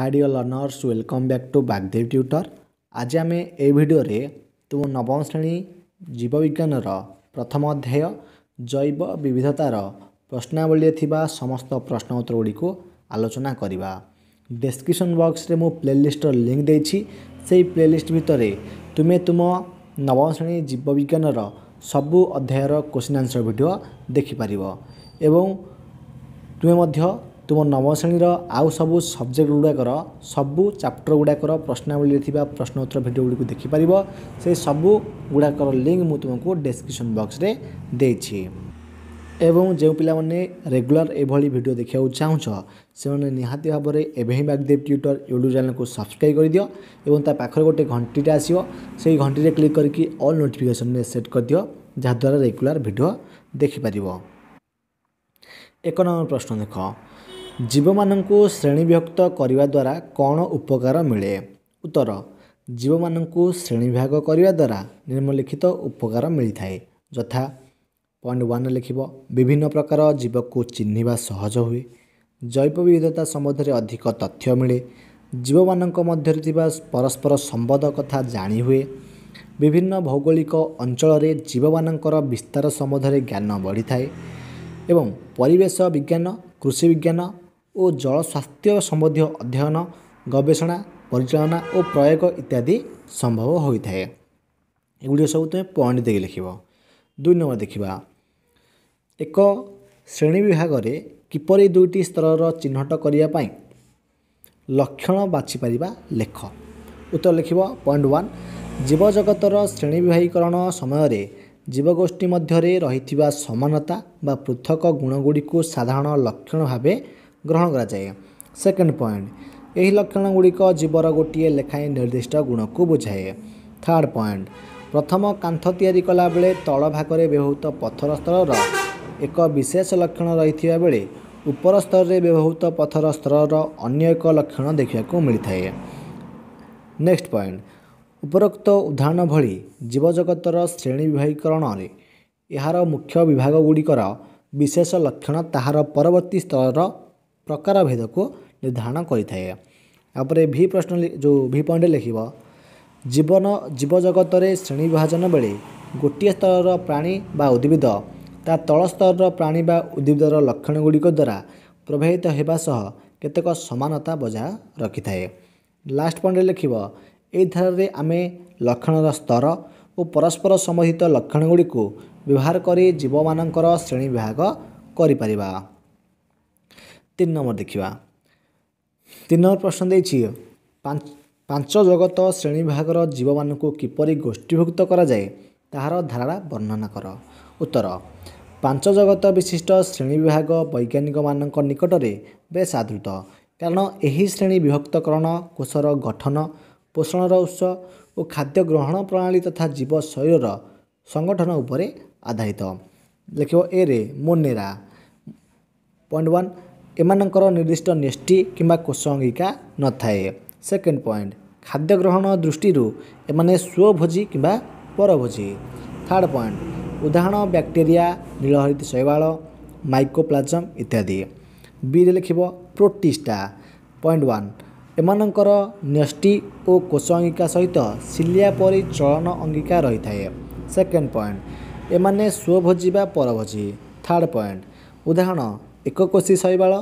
Hide hi dear learners welcome back to Bagdev tutor ଆଜି ଆମେ ଏଇ ଭିଡ଼ିଓରେ ତୁମ ନବମ ଶ୍ରେଣୀ ଜୀବବିଜ୍ଞାନର ପ୍ରଥମ ଅଧ୍ୟାୟ ଜୈବ ବିବିଧତାର ପ୍ରଶ୍ନାବଳୀରେ ଥିବା ସମସ୍ତ ପ୍ରଶ୍ନ ଉତ୍ତର ଗୁଡ଼ିକୁ ଆଲୋଚନା କରିବା ଡେସ୍କ୍ରିପସନ୍ ବକ୍ସରେ ମୁଁ ପ୍ଲେଲିଷ୍ଟର ଲିଙ୍କ ଦେଇଛି ସେହି ପ୍ଲେଲିଷ୍ଟ ଭିତରେ ତୁମେ ତୁମ ନବମ ଶ୍ରେଣୀ ଜୀବବିଜ୍ଞାନର ସବୁ ଅଧ୍ୟାୟର କୋଶ୍ଚିନ୍ ଆନ୍ସର୍ ଭିଡ଼ିଓ ଦେଖିପାରିବ ଏବଂ ତୁମେ ମଧ୍ୟ ତୁମ ନବମ ଶ୍ରେଣୀର ଆଉ ସବୁ ସବଜେକ୍ଟ ଗୁଡ଼ାକର ସବୁ ଚାପ୍ଟର ଗୁଡ଼ାକର ପ୍ରଶ୍ନାବଳୀରେ ଥିବା ପ୍ରଶ୍ନୋତ୍ତର ଭିଡ଼ିଓ ଗୁଡ଼ିକୁ ଦେଖିପାରିବ ସେ ସବୁ ଗୁଡ଼ାକର ଲିଙ୍କ୍ ମୁଁ ତୁମକୁ ଡେସ୍କ୍ରିପସନ୍ ବକ୍ସରେ ଦେଇଛି ଏବଂ ଯେଉଁ ପିଲାମାନେ ରେଗୁଲାର ଏଭଳି ଭିଡ଼ିଓ ଦେଖିବାକୁ ଚାହୁଁଛ ସେମାନେ ନିହାତି ଭାବରେ ଏବେ ହିଁ ବାଗଦେବ ଟ୍ୟୁଟର ୟୁଟ୍ୟୁବ୍ ଚ୍ୟାନେଲକୁ ସବସ୍କ୍ରାଇବ୍ କରିଦିଅ ଏବଂ ତା ପାଖରେ ଗୋଟେ ଘଣ୍ଟିଟେ ଆସିବ ସେଇ ଘଣ୍ଟିରେ କ୍ଲିକ୍ କରିକି ଅଲ୍ ନୋଟିଫିକେସନରେ ସେଟ୍ କରିଦିଅ ଯାହାଦ୍ୱାରା ରେଗୁଲାର ଭିଡ଼ିଓ ଦେଖିପାରିବ ଏକ ନମ୍ବର ପ୍ରଶ୍ନ ଦେଖ ଜୀବମାନଙ୍କୁ ଶ୍ରେଣୀବିଭକ୍ତ କରିବା ଦ୍ୱାରା କ'ଣ ଉପକାର ମିଳେ ଉତ୍ତର ଜୀବମାନଙ୍କୁ ଶ୍ରେଣୀବିଭାଗ କରିବା ଦ୍ୱାରା ନିମ୍ନଲିଖିତ ଉପକାର ମିଳିଥାଏ ଯଥା ପଏଣ୍ଟ ୱାନ୍ ଲେଖିବ ବିଭିନ୍ନ ପ୍ରକାର ଜୀବକୁ ଚିହ୍ନିବା ସହଜ ହୁଏ ଜୈବ ବିବିଧତା ସମ୍ବନ୍ଧରେ ଅଧିକ ତଥ୍ୟ ମିଳେ ଜୀବମାନଙ୍କ ମଧ୍ୟରେ ଥିବା ପରସ୍ପର ସମ୍ବନ୍ଧ କଥା ଜାଣିହୁଏ ବିଭିନ୍ନ ଭୌଗୋଳିକ ଅଞ୍ଚଳରେ ଜୀବମାନଙ୍କର ବିସ୍ତାର ସମ୍ବନ୍ଧରେ ଜ୍ଞାନ ବଢ଼ିଥାଏ ଏବଂ ପରିବେଶ ବିଜ୍ଞାନ କୃଷି ବିଜ୍ଞାନ ଓ ଜଳ ସ୍ୱାସ୍ଥ୍ୟ ସମ୍ବନ୍ଧୀୟ ଅଧ୍ୟୟନ ଗବେଷଣା ପରିଚାଳନା ଓ ପ୍ରୟୋଗ ଇତ୍ୟାଦି ସମ୍ଭବ ହୋଇଥାଏ ଏଗୁଡ଼ିକ ସବୁ ତୁମେ ପଏଣ୍ଟ ଦେଇ ଲେଖିବ ଦୁଇ ନମ୍ବର ଦେଖିବା ଏକ ଶ୍ରେଣୀ ବିଭାଗରେ କିପରି ଦୁଇଟି ସ୍ତରର ଚିହ୍ନଟ କରିବା ପାଇଁ ଲକ୍ଷଣ ବାଛିପାରିବା ଲେଖ ଉତ୍ତର ଲେଖିବ ପଏଣ୍ଟ ୱାନ୍ ଜୀବଜଗତର ଶ୍ରେଣୀ ବିଭାଗୀକରଣ ସମୟରେ ଜୀବଗୋଷ୍ଠୀ ମଧ୍ୟରେ ରହିଥିବା ସମାନତା ବା ପୃଥକ ଗୁଣଗୁଡ଼ିକୁ ସାଧାରଣ ଲକ୍ଷଣ ଭାବେ ଗ୍ରହଣ କରାଯାଏ ସେକେଣ୍ଡ ପଏଣ୍ଟ ଏହି ଲକ୍ଷଣ ଗୁଡ଼ିକ ଜୀବର ଗୋଟିଏ ଲେଖାଏଁ ନିର୍ଦ୍ଦିଷ୍ଟ ଗୁଣକୁ ବୁଝାଏ ଥାର୍ଡ଼ ପଏଣ୍ଟ ପ୍ରଥମ କାନ୍ଥ ତିଆରି କଲାବେଳେ ତଳ ଭାଗରେ ବ୍ୟବହୃତ ପଥର ସ୍ତରର ଏକ ବିଶେଷ ଲକ୍ଷଣ ରହିଥିବା ବେଳେ ଉପର ସ୍ତରରେ ବ୍ୟବହୃତ ପଥର ସ୍ତରର ଅନ୍ୟ ଏକ ଲକ୍ଷଣ ଦେଖିବାକୁ ମିଳିଥାଏ ନେକ୍ସଟ ପଏଣ୍ଟ ଉପରୋକ୍ତ ଉଦାହରଣ ଭଳି ଜୀବଜଗତର ଶ୍ରେଣୀ ବିଭାଗୀକରଣରେ ଏହାର ମୁଖ୍ୟ ବିଭାଗ ଗୁଡ଼ିକର ବିଶେଷ ଲକ୍ଷଣ ତାହାର ପରବର୍ତ୍ତୀ ସ୍ତରର ପ୍ରକାର ଭେଦକୁ ନିର୍ଦ୍ଧାରଣ କରିଥାଏ ତାପରେ ଭି ପ୍ରଶ୍ନ ଯେଉଁ ଭି ପଏଣ୍ଟରେ ଲେଖିବ ଜୀବନ ଜୀବଜଗତରେ ଶ୍ରେଣୀ ବିଭାଜନ ବେଳେ ଗୋଟିଏ ସ୍ତରର ପ୍ରାଣୀ ବା ଉଦ୍ଭିଦ ତା ତଳ ସ୍ତରର ପ୍ରାଣୀ ବା ଉଦ୍ଭିଦର ଲକ୍ଷଣ ଗୁଡ଼ିକ ଦ୍ୱାରା ପ୍ରଭାବିତ ହେବା ସହ କେତେକ ସମାନତା ବଜା ରଖିଥାଏ ଲାଷ୍ଟ ପଏଣ୍ଟରେ ଲେଖିବ ଏହି ଧାରାରେ ଆମେ ଲକ୍ଷଣର ସ୍ତର ଓ ପରସ୍ପର ସମ୍ବନ୍ଧିତ ଲକ୍ଷଣ ଗୁଡ଼ିକୁ ବ୍ୟବହାର କରି ଜୀବମାନଙ୍କର ଶ୍ରେଣୀ ବିଭାଗ କରିପାରିବା ତିନି ନମ୍ବର ଦେଖିବା ତିନି ନମ୍ବର ପ୍ରଶ୍ନ ଦେଇଛି ପାଞ୍ଚ ଜଗତ ଶ୍ରେଣୀ ବିଭାଗର ଜୀବମାନଙ୍କୁ କିପରି ଗୋଷ୍ଠୀଭୁକ୍ତ କରାଯାଏ ତାହାର ଧାରଣା ବର୍ଣ୍ଣନା କର ଉତ୍ତର ପାଞ୍ଚ ଜଗତ ବିଶିଷ୍ଟ ଶ୍ରେଣୀ ବିଭାଗ ବୈଜ୍ଞାନିକମାନଙ୍କ ନିକଟରେ ବେଶ୍ ଆଦୃତ କାରଣ ଏହି ଶ୍ରେଣୀ ବିଭକ୍ତକରଣ କୋଷର ଗଠନ ପୋଷଣର ଉତ୍ସ ଓ ଖାଦ୍ୟ ଗ୍ରହଣ ପ୍ରଣାଳୀ ତଥା ଜୀବ ଶରୀରର ସଂଗଠନ ଉପରେ ଆଧାରିତ ଲେଖିବ ଏରେ ମୋନେରା ପଏଣ୍ଟ ୱାନ୍ ଏମାନଙ୍କର ନିର୍ଦ୍ଦିଷ୍ଟ ନେଷ୍ଟି କିମ୍ବା କୋଷ ଅଙ୍ଗିକା ନଥାଏ ସେକେଣ୍ଡ ପଏଣ୍ଟ ଖାଦ୍ୟ ଗ୍ରହଣ ଦୃଷ୍ଟିରୁ ଏମାନେ ସ୍ୱଭୋଜି କିମ୍ବା ପରଭୋଜି ଥାର୍ଡ଼ ପଏଣ୍ଟ ଉଦାହରଣ ବ୍ୟାକ୍ଟେରିଆ ନୀଳହରିତ ଶୈବାଳ ମାଇକ୍ରୋପ୍ଲାଜମ୍ ଇତ୍ୟାଦି ବିରେ ଲେଖିବ ପ୍ରୋଟିଷ୍ଟା ପଏଣ୍ଟ ୱାନ୍ ଏମାନଙ୍କର ନ୍ୟଷ୍ଟି ଓ କୋଷ ଅଙ୍ଗିକା ସହିତ ସିଲିଆ ପରି ଚଳନ ଅଙ୍ଗିକା ରହିଥାଏ ସେକେଣ୍ଡ ପଏଣ୍ଟ ଏମାନେ ସ୍ୱଭୋଜି ବା ପରଭୋଜି ଥାର୍ଡ଼ ପଏଣ୍ଟ ଉଦାହରଣ ଏକକୋଷି ଶୈବାଳ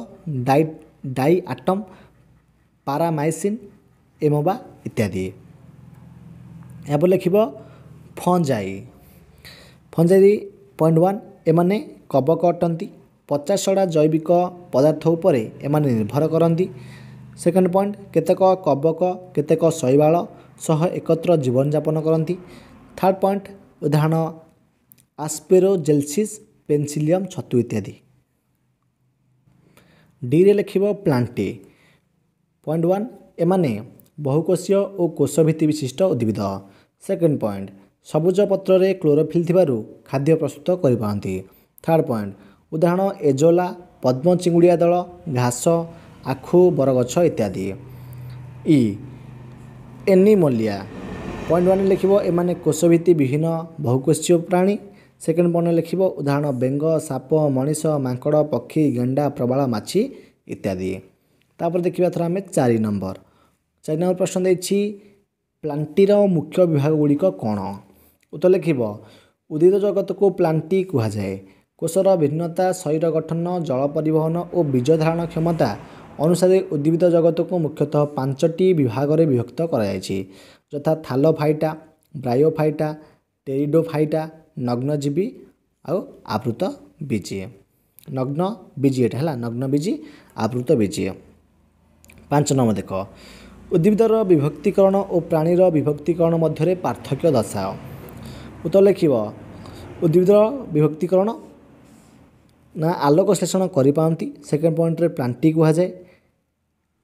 ଡାଇ ଡାଇ ଆଟମ୍ ପାରାମାଇସିନ୍ ଏମୋବା ଇତ୍ୟାଦି ଏହାପରେ ଲେଖିବ ଫଞ୍ଜାଇ ଫଞ୍ଜାଇ ପଏଣ୍ଟ ୱାନ୍ ଏମାନେ କବକ ଅଟନ୍ତି ପଚାଶଟା ଜୈବିକ ପଦାର୍ଥ ଉପରେ ଏମାନେ ନିର୍ଭର କରନ୍ତି ସେକେଣ୍ଡ ପଏଣ୍ଟ କେତେକ କବକ କେତେକ ଶୈବାଳ ସହ ଏକତ୍ର ଜୀବନଯାପନ କରନ୍ତି ଥାର୍ଡ଼ ପଏଣ୍ଟ ଉଦାହରଣ ଆସ୍ପେରୋଜେଲସିସ୍ ପେନସିଲିୟମ୍ ଛତୁ ଇତ୍ୟାଦି ଡିରେ ଲେଖିବ ପ୍ଲାଣ୍ଟେ ପଏଣ୍ଟ ୱାନ୍ ଏମାନେ ବହୁକୋଷୀୟ ଓ କୋଷ ଭିତ୍ତି ବିଶିଷ୍ଟ ଉଦ୍ଭିଦ ସେକେଣ୍ଡ ପଏଣ୍ଟ ସବୁଜ ପତ୍ରରେ କ୍ଲୋରୋଫିଲ୍ ଥିବାରୁ ଖାଦ୍ୟ ପ୍ରସ୍ତୁତ କରିପାରନ୍ତି ଥାର୍ଡ଼ ପଏଣ୍ଟ ଉଦାହରଣ ଏଜୋଲା ପଦ୍ମ ଚିଙ୍ଗୁଡ଼ିଆ ଦଳ ଘାସ ଆଖୁ ବରଗଛ ଇତ୍ୟାଦି E e, Animalia point one ଲେଖିବ ଏମାନେ କୋଷ ଭିତ୍ତି ବିହୀନ ବହୁକୋଷୀୟ ପ୍ରାଣୀ ସେକେଣ୍ଡ ବର୍ଣ୍ଣରେ ଲେଖିବ ଉଦାହରଣ ବେଙ୍ଗ ସାପ ମଣିଷ ମାଙ୍କଡ଼ ପକ୍ଷୀ ଗେଣ୍ଡା ପ୍ରବାଳ ମାଛି ଇତ୍ୟାଦି ତାପରେ ଦେଖିବା ଥର ଆମେ ଚାରି ନମ୍ବର ଚାରି ନମ୍ବର ପ୍ରଶ୍ନ ଦେଇଛି ପ୍ଲାଣ୍ଟିର ମୁଖ୍ୟ ବିଭାଗ ଗୁଡ଼ିକ କ'ଣ ଉତ୍ତର ଲେଖିବ ଉଦ୍ଭିଦ ଜଗତକୁ ପ୍ଲାଣ୍ଟି କୁହାଯାଏ କୋଷର ଭିନ୍ନତା ଶରୀର ଗଠନ ଜଳ ପରିବହନ ଓ ବୀଜ ଧାରଣ କ୍ଷମତା ଅନୁସାରେ ଉଦ୍ଭିଦ ଜଗତକୁ ମୁଖ୍ୟତଃ ପାଞ୍ଚଟି ବିଭାଗରେ ବିଭକ୍ତ କରାଯାଇଛି ଯଥା ଥାଲୋଫାଇଟା ବ୍ରାୟୋଫାଇଟା ଟେରିଡୋଫାଇଟା ନଗ୍ନଜୀବୀ ଆଉ ଆବୃତ ବୀଜୀ ନଗ୍ନ ବୀଜୀ ଏଇଟା ହେଲା ନଗ୍ନ ବୀଜୀ ଆବୃତ ବୀଜୀ ପାଞ୍ଚ ନମ୍ବର ଦେଖ ଉଦ୍ଭିଦର ବିଭକ୍ତିକରଣ ଓ ପ୍ରାଣୀର ବିଭକ୍ତିକରଣ ମଧ୍ୟରେ ପାର୍ଥକ୍ୟ ଦର୍ଶାଅ ଉତ୍ତର ଲେଖିବ ଉଦ୍ଭିଦର ବିଭକ୍ତିକରଣ ନା ଆଲୋକ ଶ୍ଳେଷଣ କରିପାରନ୍ତି ସେକେଣ୍ଡ ପଏଣ୍ଟରେ ପ୍ଲାଣ୍ଟି କୁହାଯାଏ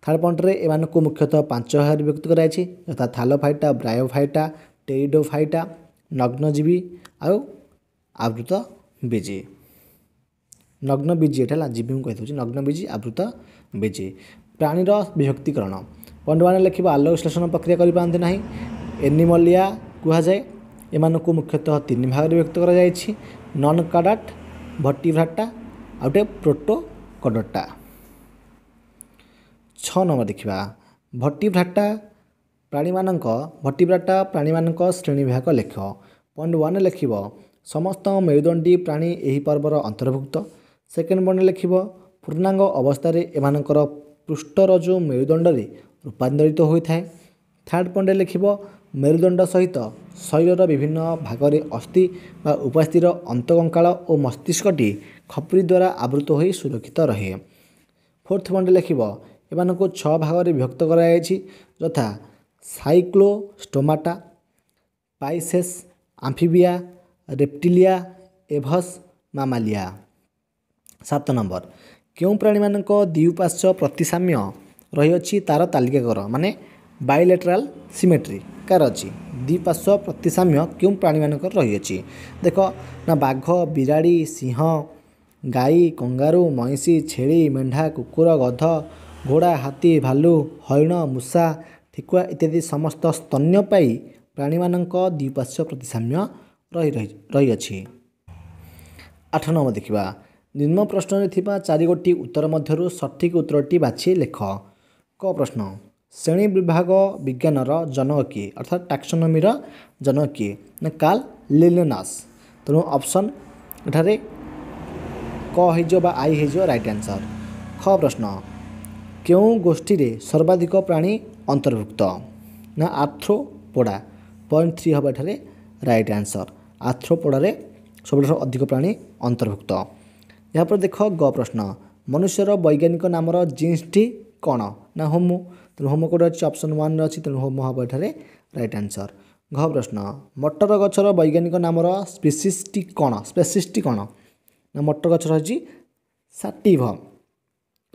ଥାର୍ଡ଼ ପଏଣ୍ଟରେ ଏମାନଙ୍କୁ ମୁଖ୍ୟତଃ ପାଞ୍ଚ ଭାଗରେ ବିଭକ୍ତ କରାଯାଇଛି ଯଥା ଥାଲୋଫାଇଟା ବ୍ରାୟୋଫାଇଟା ଟେରିଡୋଫାଇଟା ନଗ୍ନଜୀବୀ ଆଉ ଆବୃତ ବିଜି ନଗ୍ନ ବିଜି ଏଇଟା ହେଲା ଜିବି ମୁଁ କହିଦେଉଛି ନଗ୍ନ ବିଜି ଆବୃତ ବୀଜି ପ୍ରାଣୀର ବିଭକ୍ତିକରଣ ପଣ୍ଡୁମାନେ ଲେଖିବା ଆଲୋକ ବିଶ୍ଳେଷଣ ପ୍ରକ୍ରିୟା କରିପାରନ୍ତି ନାହିଁ ଏନିମଲିଆ କୁହାଯାଏ ଏମାନଙ୍କୁ ମୁଖ୍ୟତଃ ତିନି ଭାଗରେ ବିଭକ୍ତ କରାଯାଇଛି ନନ୍ କାଡାଟ ଭଟିଭ୍ରାଟା ଆଉ ଗୋଟେ ପ୍ରୋଟୋ କଡଟା ଛଅ ନମ୍ବର ଦେଖିବା ଭଟିଭ୍ରାଟା ପ୍ରାଣୀମାନଙ୍କ ଭଟିଭ୍ରାଟା ପ୍ରାଣୀମାନଙ୍କ ଶ୍ରେଣୀ ବିଭାଗ ଲେଖ ପଏଣ୍ଟ ୱାନ୍ ଲେଖିବ ସମସ୍ତ ମେରୁଦଣ୍ଡୀ ପ୍ରାଣୀ ଏହି ପର୍ବର ଅନ୍ତର୍ଭୁକ୍ତ ସେକେଣ୍ଡ ପଏଣ୍ଟ ଲେଖିବ ପୂର୍ଣ୍ଣାଙ୍ଗ ଅବସ୍ଥାରେ ଏମାନଙ୍କର ପୃଷ୍ଠର ଯେଉଁ ମେରୁଦଣ୍ଡରେ ରୂପାନ୍ତରିତ ହୋଇଥାଏ ଥାର୍ଡ଼ ପଏଣ୍ଟରେ ଲେଖିବ ମେରୁଦଣ୍ଡ ସହିତ ଶରୀରର ବିଭିନ୍ନ ଭାଗରେ ଅସ୍ଥି ବା ଉପାସ୍ଥିର ଅନ୍ତକଙ୍କାଳ ଓ ମସ୍ତିଷ୍କଟି ଖପୁରୀ ଦ୍ୱାରା ଆବୃତ ହୋଇ ସୁରକ୍ଷିତ ରହେ ଫୋର୍ଥ ପଏଣ୍ଟରେ ଲେଖିବ ଏମାନଙ୍କୁ ଛଅ ଭାଗରେ ବିଭକ୍ତ କରାଯାଇଛି ଯଥା ସାଇକ୍ଲୋଷ୍ଟୋମାଟା ପାଇସେସ୍ ଆମ୍ଫିବିଆ ରେପ୍ଟିଲିଆ ଏଭସ୍ ମାମାଲିଆ ସାତ ନମ୍ବର କେଉଁ ପ୍ରାଣୀମାନଙ୍କ ଦ୍ୱିପାର୍ଶ୍ୱ ପ୍ରତିସାମ୍ୟ ରହିଅଛି ତା'ର ତାଲିକା କର ମାନେ ବାଇଲେଟ୍ରାଲ ସିମେଟ୍ରି କାହାର ଅଛି ଦ୍ୱିପାର୍ଶ୍ୱ ପ୍ରତିସାମ୍ୟ କେଉଁ ପ୍ରାଣୀମାନଙ୍କର ରହିଅଛି ଦେଖ ନା ବାଘ ବିରାଡ଼ି ସିଂହ ଗାଈ କଙ୍ଗାରୁ ମଇଁଷି ଛେଳି ମେଣ୍ଢା କୁକୁର ଗଧ ଘୋଡ଼ା ହାତୀ ଭାଲୁ ହରିଣ ମୂଷା ଠିକୁଆ ଇତ୍ୟାଦି ସମସ୍ତ ସ୍ତନ୍ୟ ପାଇ ପ୍ରାଣୀମାନଙ୍କ ଦ୍ୱିପାର୍ଶ୍ୱ ପ୍ରତିସାମ୍ୟ ରହି ରହିଅଛି ଆଠ ନମ୍ବର ଦେଖିବା ନିମ୍ନ ପ୍ରଶ୍ନରେ ଥିବା ଚାରିଗୋଟି ଉତ୍ତର ମଧ୍ୟରୁ ସଠିକ୍ ଉତ୍ତରଟି ବାଛି ଲେଖ କ ପ୍ରଶ୍ନ ଶ୍ରେଣୀ ବିଭାଗ ବିଜ୍ଞାନର ଜନକ କିଏ ଅର୍ଥାৎ ଟାକ୍ସୋନୋମିର ଜନକ କିଏ ନା କାଲ୍ ଲିଲେନାସ୍ ତେଣୁ ଅପସନ୍ ଏଠାରେ କ ହୋଇଯିବ ବା ଆଇ ହୋଇଯିବ ରାଇଟ୍ ଆନ୍ସର୍ ଖ ପ୍ରଶ୍ନ କେଉଁ ଗୋଷ୍ଠୀରେ ସର୍ବାଧିକ ପ୍ରାଣୀ ଅନ୍ତର୍ଭୁକ୍ତ ନା ଆର୍ଥ୍ରୋପୋଡ଼ା ପଏଣ୍ଟ ଥ୍ରୀ ହେବ ଏଠାରେ ରାଇଟ୍ ଆନ୍ସର ଆଥ୍ରୋପଡ଼ାରେ ସବୁଠାରୁ ଅଧିକ ପ୍ରାଣୀ ଅନ୍ତର୍ଭୁକ୍ତ ଏହାପରେ ଦେଖ ଗ ପ୍ରଶ୍ନ ମନୁଷ୍ୟର ବୈଜ୍ଞାନିକ ନାମର ଜିନ୍ସଟି କ'ଣ ନା ହୋମୋ ତେଣୁ ହୋମୋ କେଉଁଠି ଅଛି ଅପସନ୍ ୱାନ୍ରେ ଅଛି ତେଣୁ ହୋମୋ ହେବ ଏଠାରେ ରାଇଟ୍ ଆନ୍ସର ଘ ପ୍ରଶ୍ନ ମଟର ଗଛର ବୈଜ୍ଞାନିକ ନାମର ସ୍ପେସିସ୍ଟି କ'ଣ ସ୍ପେସିସ୍ଟି କ'ଣ ନା ମଟର ଗଛ ରହିଛି ସାଟିଭ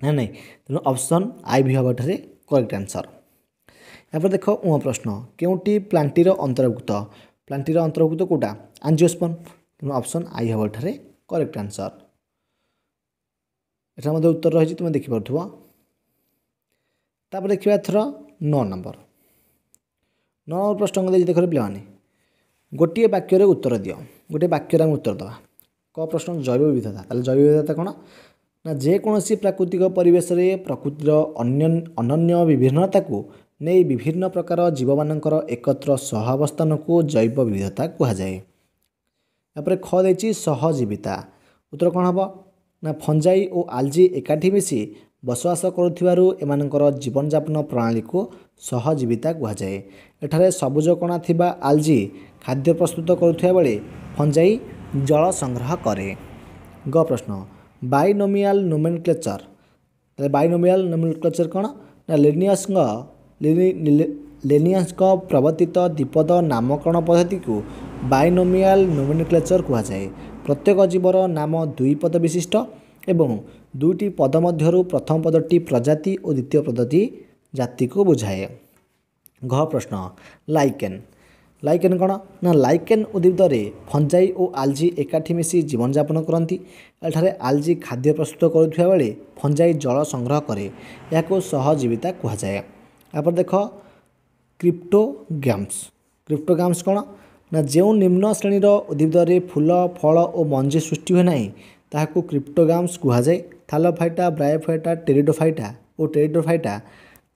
ନା ନାହିଁ ତେଣୁ ଅପସନ୍ ଆଇ ଭି ହେବ ଏଠାରେ କରେକ୍ଟ ଆନ୍ସର ତାପରେ ଦେଖ ଉଁ ପ୍ରଶ୍ନ କେଉଁଟି ପ୍ଲାଣ୍ଟିର ଅନ୍ତର୍ଭୁକ୍ତ ପ୍ଲାଣ୍ଟିର ଅନ୍ତର୍ଭୁକ୍ତ କେଉଁଟା ଆଞ୍ଜିଓସ୍ପର୍ମ ତେଣୁ ଅପସନ୍ ଆଇ ହେବ ଏଠାରେ କରେକ୍ଟ ଆନ୍ସର ଏଠାରେ ମଧ୍ୟ ଉତ୍ତର ରହିଛି ତୁମେ ଦେଖିପାରୁଥିବ ତାପରେ ଦେଖିବା ଏଥର ନଅ ନମ୍ବର ନଅ ନମ୍ବର ପ୍ରଶ୍ନ ଦେଇଛି ଦେଖରେ ପିଲାମାନେ ଗୋଟିଏ ବାକ୍ୟରେ ଉତ୍ତର ଦିଅ ଗୋଟିଏ ବାକ୍ୟରେ ଆମେ ଉତ୍ତର ଦେବା କ ପ୍ରଶ୍ନ ଜୈବ ବିବିଧତା ତାହେଲେ ଜୈବ ବିବିଧତା କ'ଣ ନା ଯେକୌଣସି ପ୍ରାକୃତିକ ପରିବେଶରେ ପ୍ରକୃତିର ଅନ୍ୟ ଅନନ୍ୟ ବିଭିନ୍ନତାକୁ ନେଇ ବିଭିନ୍ନ ପ୍ରକାର ଜୀବମାନଙ୍କର ଏକତ୍ର ସହାବସ୍ଥାନକୁ ଜୈବ ବିବିଧତା କୁହାଯାଏ ତାପରେ ଖ ଦେଇଛି ସହଜୀବିତା ଉତ୍ତର କ'ଣ ହେବ ନା ଫଞ୍ଜାଇ ଓ ଆଲଜି ଏକାଠି ମିଶି ବସବାସ କରୁଥିବାରୁ ଏମାନଙ୍କର ଜୀବନଯାପନ ପ୍ରଣାଳୀକୁ ସହଜୀବିତା କୁହାଯାଏ ଏଠାରେ ସବୁଜ କଣା ଥିବା ଆଲଜି ଖାଦ୍ୟ ପ୍ରସ୍ତୁତ କରୁଥିବା ବେଳେ ଫଞ୍ଜାଇ ଜଳ ସଂଗ୍ରହ କରେ ଗ ପ୍ରଶ୍ନ ବାଇନୋମିଆଲ ନୋମେନକ୍ଲେଚର ତାହେଲେ ବାଇନୋମିଆଲ ନୋମେନକ୍ଲେଚର କ'ଣ ନା ଲିନିୟସ୍ଙ୍କ ଲେନିୟାନ୍ସଙ୍କ ପ୍ରବର୍ତ୍ତିତ ଦ୍ୱିପଦ ନାମକରଣ ପଦ୍ଧତିକୁ ବାଇନୋମିଆଲ ନୋମେନକ୍ଲେଚର କୁହାଯାଏ। ପ୍ରତ୍ୟେକ ଜୀବର ନାମ ଦୁଇ ପଦ ବିଶିଷ୍ଟ ଏବଂ ଦୁଇଟି ପଦ ମଧ୍ୟରୁ ପ୍ରଥମ ପଦଟି ପ୍ରଜାତି ଓ ଦ୍ୱିତୀୟ ପଦଟି ଜାତିକୁ ବୁଝାଏ। ଘ ପ୍ରଶ୍ନ ଲାଇକେନ୍ ଲାଇକେନ୍ କ'ଣ ନା ଲାଇକେନ୍ ଉଦ୍ଭିଦରେ ଫଞ୍ଜାଇ ଓ ଆଲଜି ଏକାଠି ମିଶି ଜୀବନଯାପନ କରନ୍ତି। ଏଠାରେ ଆଲଜି ଖାଦ୍ୟ ପ୍ରସ୍ତୁତ କରୁଥିବା ବେଳେ ଫଞ୍ଜାଇ ଜଳ ସଂଗ୍ରହ କରେ। ଏହାକୁ ସହଜୀବିତା କୁହାଯାଏ। ଏପରେ ଦେଖ କ୍ରିପ୍ଟୋଗ୍ୟାମ୍ସ କ୍ରିପ୍ଟୋଗ୍ୟାମ୍ସ କ'ଣ ନା ଯେଉଁ ନିମ୍ନ ଶ୍ରେଣୀର ଉଦ୍ଭିଦରେ ଫୁଲ ଫଳ ଓ ମଞ୍ଜି ସୃଷ୍ଟି ହୁଏ ନାହିଁ ତାହାକୁ କ୍ରିପ୍ଟୋଗ୍ୟାମ୍ସ କୁହାଯାଏ ଥାଲୋଫାଇଟା ବ୍ରାଏଫାଇଟା ଟେରିଡୋଫାଇଟା ଓ ଟେରିଡୋଫାଇଟା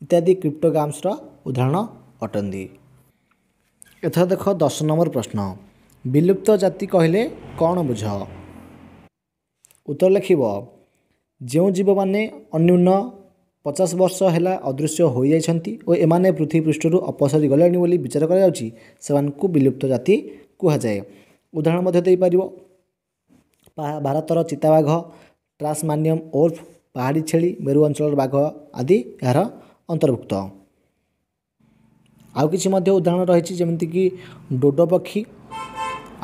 ଇତ୍ୟାଦି କ୍ରିପ୍ଟୋଗ୍ୟାମ୍ସର ଉଦାହରଣ ଅଟନ୍ତି ଏଥର ଦେଖ ଦଶ ନମ୍ବର ପ୍ରଶ୍ନ ବିଲୁପ୍ତ ଜାତି କହିଲେ କ'ଣ ବୁଝ ଉତ୍ତର ଲେଖିବ ଯେଉଁ ଜୀବମାନେ ଅନ୍ୟୁନ ପଚାଶ ବର୍ଷ ହେଲା ଅଦୃଶ୍ୟ ହୋଇଯାଇଛନ୍ତି ଓ ଏମାନେ ପୃଥିବୀ ପୃଷ୍ଠରୁ ଅପସରି ଗଲେଣି ବୋଲି ବିଚାର କରାଯାଉଛି ସେମାନଙ୍କୁ ବିଲୁପ୍ତ ଜାତି କୁହାଯାଏ ଉଦାହରଣ ମଧ୍ୟ ଦେଇପାରିବ ଭାରତର ଚିତାବାଘ ଟ୍ରାସମାନିୟମ ଓର୍ଫ ପାହାଡ଼ି ଛେଳି ମେରୁ ଅଞ୍ଚଳର ବାଘ ଆଦି ଏହାର ଅନ୍ତର୍ଭୁକ୍ତ ଆଉ କିଛି ମଧ୍ୟ ଉଦାହରଣ ରହିଛି ଯେମିତିକି ଡୋଡ଼ ପକ୍ଷୀ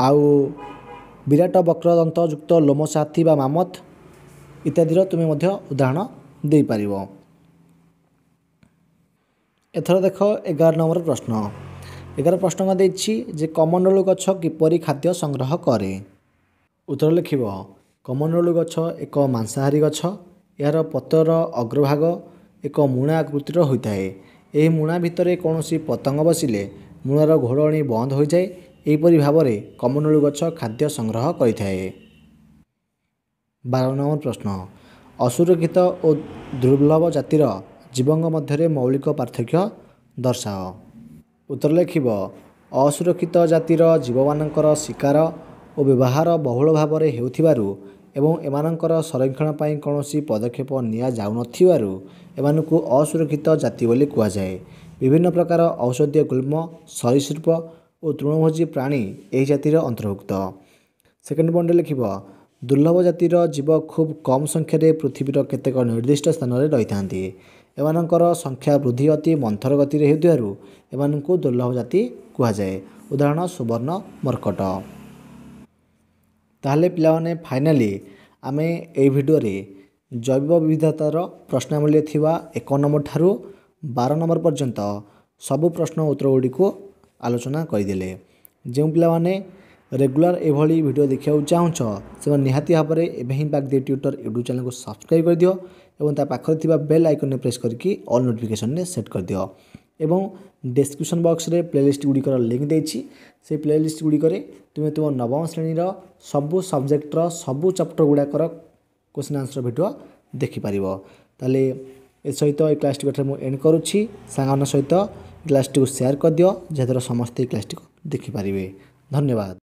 ଆଉ ବିରାଟ ବକ୍ରଦନ୍ତଯୁକ୍ତ ଲୋମସାଥି ବା ମାମଥ ଇତ୍ୟାଦିର ତୁମେ ମଧ୍ୟ ଉଦାହରଣ ଦେଇପାରିବ ଏଥର ଦେଖ ଏଗାର ନମ୍ବର ପ୍ରଶ୍ନ ଏଗାର ପ୍ରଶ୍ନ ଦେଇଛି ଯେ କମଣ୍ଡଳୁ ଗଛ କିପରି ଖାଦ୍ୟ ସଂଗ୍ରହ କରେ ଉତ୍ତର ଲେଖିବ କମଣ୍ଡଳୁ ଗଛ ଏକ ମାଂସାହାରୀ ଗଛ ଏହାର ପତ୍ରର ଅଗ୍ରଭାଗ ଏକ ମୁଣା ଆକୃତିର ହୋଇଥାଏ ଏହି ମୁଣା ଭିତରେ କୌଣସି ପତଙ୍ଗ ବସିଲେ ମୂଳର ଘୋଡ଼ଣୀ ବନ୍ଦ ହୋଇଯାଏ ଏହିପରି ଭାବରେ କମଣ୍ଡଳୁ ଗଛ ଖାଦ୍ୟ ସଂଗ୍ରହ କରିଥାଏ ବାର ନମ୍ବର ପ୍ରଶ୍ନ ଅସୁରକ୍ଷିତ ଓ ଦୁର୍ଲଭ ଜାତିର ଜୀବଙ୍କ ମଧ୍ୟରେ ମୌଳିକ ପାର୍ଥକ୍ୟ ଦର୍ଶାଅ ଉତ୍ତର ଲେଖିବ ଅସୁରକ୍ଷିତ ଜାତିର ଜୀବମାନଙ୍କର ଶିକାର ଓ ବ୍ୟବହାର ବହୁଳ ଭାବରେ ହେଉଥିବାରୁ ଏବଂ ଏମାନଙ୍କର ସଂରକ୍ଷଣ ପାଇଁ କୌଣସି ପଦକ୍ଷେପ ନିଆଯାଉନଥିବାରୁ ଏମାନଙ୍କୁ ଅସୁରକ୍ଷିତ ଜାତି ବୋଲି କୁହାଯାଏ ବିଭିନ୍ନ ପ୍ରକାର ଔଷଧୀୟ ଗୁଳ୍ମ ସରୀସୃପ ଓ ତୃଣଭୋଜୀ ପ୍ରାଣୀ ଏହି ଜାତିର ଅନ୍ତର୍ଭୁକ୍ତ ସେକେଣ୍ଡ ପଏଣ୍ଟରେ ଲେଖିବ ଦୁର୍ଲଭ ଜାତିର ଜୀବ ଖୁବ୍ କମ୍ ସଂଖ୍ୟାରେ ପୃଥିବୀର କେତେକ ନିର୍ଦ୍ଦିଷ୍ଟ ସ୍ଥାନରେ ରହିଥାନ୍ତି ଏମାନଙ୍କର ସଂଖ୍ୟା ବୃଦ୍ଧି ଅତି ମନ୍ଥର ଗତିରେ ହେଉଥିବାରୁ ଏମାନଙ୍କୁ ଦୁର୍ଲଭ ଜାତି କୁହାଯାଏ ଉଦାହରଣ ସୁବର୍ଣ୍ଣ ମର୍କଟ ତାହେଲେ ପିଲାମାନେ ଫାଇନାଲି ଆମେ ଏହି ଭିଡ଼ିଓରେ ଜୈବ ବିବିଧତାର ପ୍ରଶ୍ନାବଳୀ ଥିବା ଏକ ନମ୍ବର ଠାରୁ ବାର ନମ୍ବର ପର୍ଯ୍ୟନ୍ତ ସବୁ ପ୍ରଶ୍ନ ଉତ୍ତର ଗୁଡ଼ିକୁ ଆଲୋଚନା କରିଦେଲେ ଯେଉଁ ପିଲାମାନେ ରେଗୁଲାର ଏଭଳି ଭିଡ଼ିଓ ଦେଖିବାକୁ ଚାହୁଁଛ ସେମାନେ ନିହାତି ଭାବରେ ଏବେ ହିଁ ବାଗ୍ ଦେଇ ଟ୍ୱିଟର୍ ୟୁଟ୍ୟୁବ୍ ଚ୍ୟାନେଲ୍କୁ ସବସ୍କ୍ରାଇବ୍ କରିଦିଅ ଏବଂ ତା ପାଖରେ ଥିବା ବେଲ୍ ଆଇକନ୍ରେ ପ୍ରେସ୍ କରିକି ଅଲ୍ ନୋଟିଫିକେସନ୍ରେ ସେଟ୍ କରିଦିଅ ଏବଂ ଡେସ୍କ୍ରିପସନ୍ ବକ୍ସରେ ପ୍ଲେଲିଷ୍ଟ ଗୁଡ଼ିକର ଲିଙ୍କ୍ ଦେଇଛି ସେଇ ପ୍ଲେଲିଷ୍ଟ ଗୁଡ଼ିକରେ ତୁମେ ତୁମ ନବମ ଶ୍ରେଣୀର ସବୁ ସବଜେକ୍ଟର ସବୁ ଚାପ୍ଟର ଗୁଡ଼ାକର କୋଶ୍ଚିନ୍ ଆନ୍ସର ଭିଡ଼ିଓ ଦେଖିପାରିବ ତାହେଲେ ଏ ସହିତ ଏ କ୍ଲାସ୍ଟିକୁ ଏଠାରେ ମୁଁ ଏଣ୍ଡ କରୁଛି ସାଙ୍ଗମାନଙ୍କ ସହିତ କ୍ଲାସ୍ଟିକୁ ସେୟାର କରିଦିଅ ଯାହାଦ୍ୱାରା ସମସ୍ତେ ଏ କ୍ଲାସ୍ଟିକୁ ଦେଖିପାରିବେ ଧନ୍ୟବାଦ